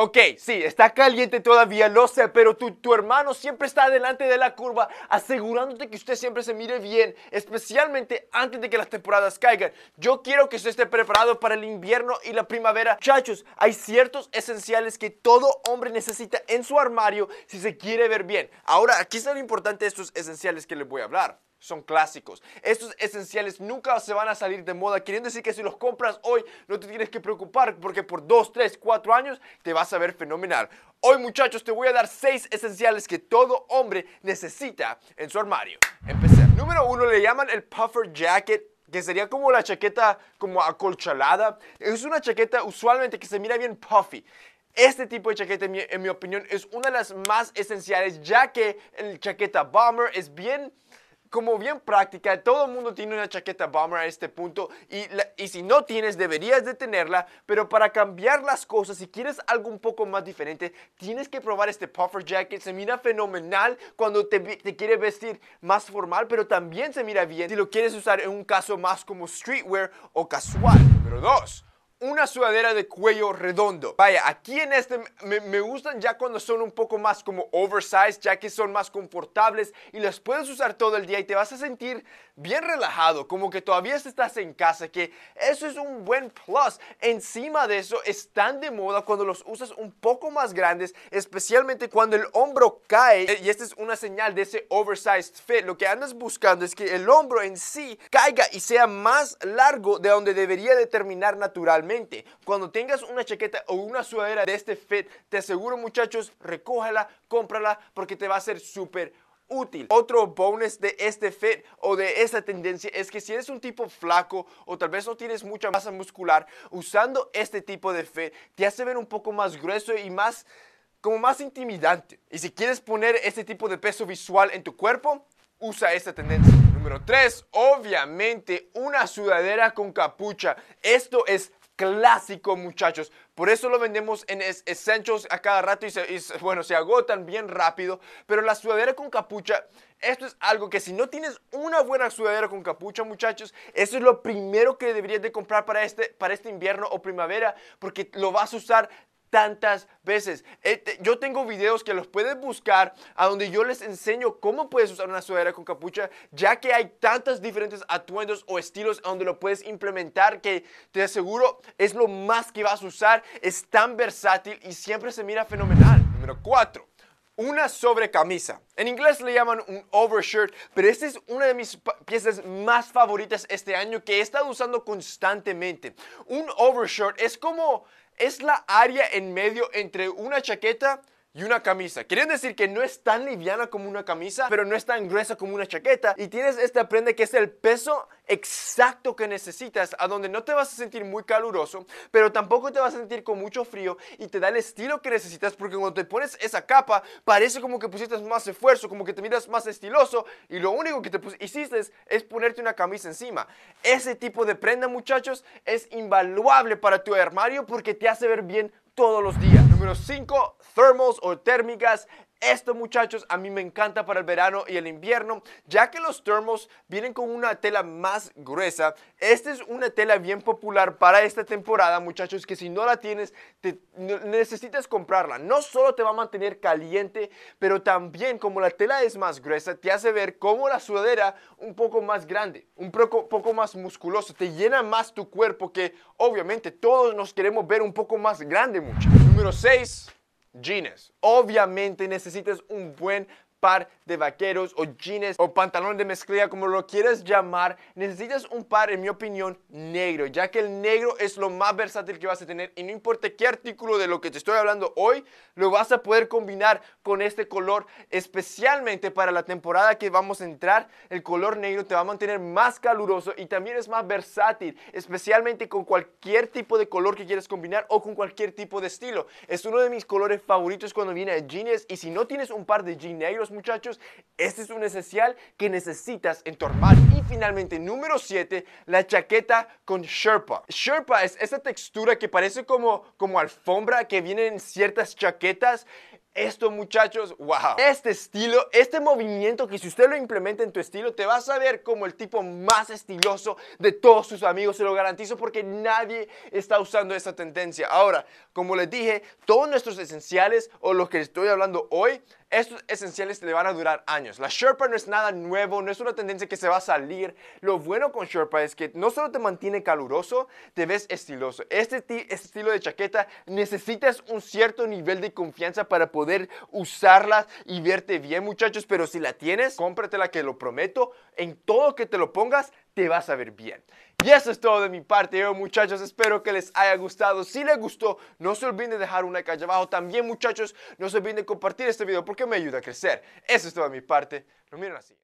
Ok, sí, está caliente todavía, lo sé, pero tu, tu, hermano siempre está delante de la curva, asegurándote que usted siempre se mire bien, especialmente antes de que las temporadas caigan. Yo quiero que usted esté preparado para el invierno y la primavera. Chachos, hay ciertos esenciales que todo hombre necesita en su armario si se quiere ver bien. Ahora, aquí está lo importante estos esenciales que les voy a hablar son clásicos. Estos esenciales nunca se van a salir de moda, queriendo decir que si los compras hoy no te tienes que preocupar porque por 2, 3, 4 años te vas a ver fenomenal. Hoy muchachos te voy a dar 6 esenciales que todo hombre necesita en su armario. Empecemos. Número 1 le llaman el puffer jacket que sería como la chaqueta como acolchalada. Es una chaqueta usualmente que se mira bien puffy. Este tipo de chaqueta, en mi, en mi opinión, es una de las más esenciales, ya que el chaqueta bomber es bien como bien práctica, todo el mundo tiene una chaqueta bomber a este punto y, si no tienes deberías de tenerla, pero para cambiar las cosas, si quieres algo un poco más diferente, tienes que probar este puffer jacket, se mira fenomenal cuando te, quiere vestir más formal, pero también se mira bien si lo quieres usar en un caso más como streetwear o casual. Número 2 una sudadera de cuello redondo. Vaya, aquí en este me, gustan ya cuando son un poco más como oversized, ya que son más confortables y las puedes usar todo el día y te vas a sentir bien relajado, como que todavía estás en casa, que eso es un buen plus. Encima de eso, están de moda cuando los usas un poco más grandes, especialmente cuando el hombro cae, y esta es una señal de ese oversized fit. Lo que andas buscando es que el hombro en sí caiga y sea más largo de donde debería de terminar naturalmente cuando tengas una chaqueta o una sudadera de este fit, te aseguro muchachos, recójala, cómprala porque te va a ser súper útil. Otro bonus de este fit o de esta tendencia es que si eres un tipo flaco o tal vez no tienes mucha masa muscular, usando este tipo de fit te hace ver un poco más grueso y más como más intimidante. Y si quieres poner este tipo de peso visual en tu cuerpo, usa esta tendencia. Número 3, obviamente una sudadera con capucha. Esto es clásico, muchachos. Por eso lo vendemos en Essentials a cada rato y, se, bueno, se agotan bien rápido. Pero la sudadera con capucha, esto es algo que si no tienes una buena sudadera con capucha, muchachos, eso es lo primero que deberías de comprar para este, para este invierno o primavera, porque lo vas a usar tantas veces. Eh, yo tengo videos que los puedes buscar a donde yo les enseño cómo puedes usar una sudadera con capucha, ya que hay tantas diferentes atuendos o estilos donde lo puedes implementar que te aseguro es lo más que vas a usar, es tan versátil y siempre se mira fenomenal. Número 4 una sobrecamisa. En inglés le llaman un overshirt, pero esta es una de mis piezas más favoritas este año que he estado usando constantemente. Un overshirt es como es la área en medio entre una chaqueta y una camisa. Quieren decir que no es tan liviana como una camisa, pero no es tan gruesa como una chaqueta. Y tienes esta prenda que es el peso exacto que necesitas, a donde no te vas a sentir muy caluroso, pero tampoco te vas a sentir con mucho frío y te da el estilo que necesitas, porque cuando te pones esa capa, parece como que pusiste más esfuerzo, como que te miras más estiloso, y lo único que te hiciste es, es ponerte una camisa encima. Ese tipo de prenda, muchachos, es invaluable para tu armario porque te hace ver bien todos los días número 5, thermals o térmicas esto muchachos a mí me encanta para el verano y el invierno, ya que los termos vienen con una tela más gruesa. Esta es una tela bien popular para esta temporada muchachos, que si no la tienes, necesitas comprarla. No solo te va a mantener caliente, pero también como la tela es más gruesa, te hace ver como la sudadera un poco más grande, un poco, más musculoso, te llena más tu cuerpo que obviamente todos nos queremos ver un poco más grande muchachos. Número 6 jeans. Obviamente necesitas un buen par de vaqueros o jeans o pantalón de mezclilla, como lo quieras llamar, necesitas un par, en mi opinión, negro, ya que el negro es lo más versátil que vas a tener y no importa qué artículo de lo que te estoy hablando hoy, lo vas a poder combinar con este color, especialmente para la temporada que vamos a entrar, el color negro te va a mantener más caluroso y también es más versátil, especialmente con cualquier tipo de color que quieras combinar o con cualquier tipo de estilo. Es uno de mis colores favoritos cuando viene a jeans y si no tienes un par de jeans negros, muchachos, este es un esencial que necesitas en tu armario. Y finalmente, número 7, la chaqueta con Sherpa. Sherpa es esa textura que parece como, como alfombra que vienen en ciertas chaquetas. Esto muchachos, wow. Este estilo, este movimiento que si usted lo implementa en tu estilo, te vas a ver como el tipo más estiloso de todos sus amigos, se lo garantizo porque nadie está usando esta tendencia. Ahora, como les dije, todos nuestros esenciales o los que estoy hablando hoy estos esenciales le van a durar años. La Sherpa no es nada nuevo, no es una tendencia que se va a salir. Lo bueno con Sherpa es que no solo te mantiene caluroso, te ves estiloso. Este, este estilo de chaqueta necesitas un cierto nivel de confianza para poder usarla y verte bien, muchachos. Pero si la tienes, cómpratela que lo prometo. En todo que te lo pongas, te vas a ver bien. Y eso es todo de mi parte, yo muchachos, espero que les haya gustado. Si les gustó, no se olviden de dejar un like abajo. También muchachos, no se olviden de compartir este video porque me ayuda a crecer. Eso es todo de mi parte, lo miren así.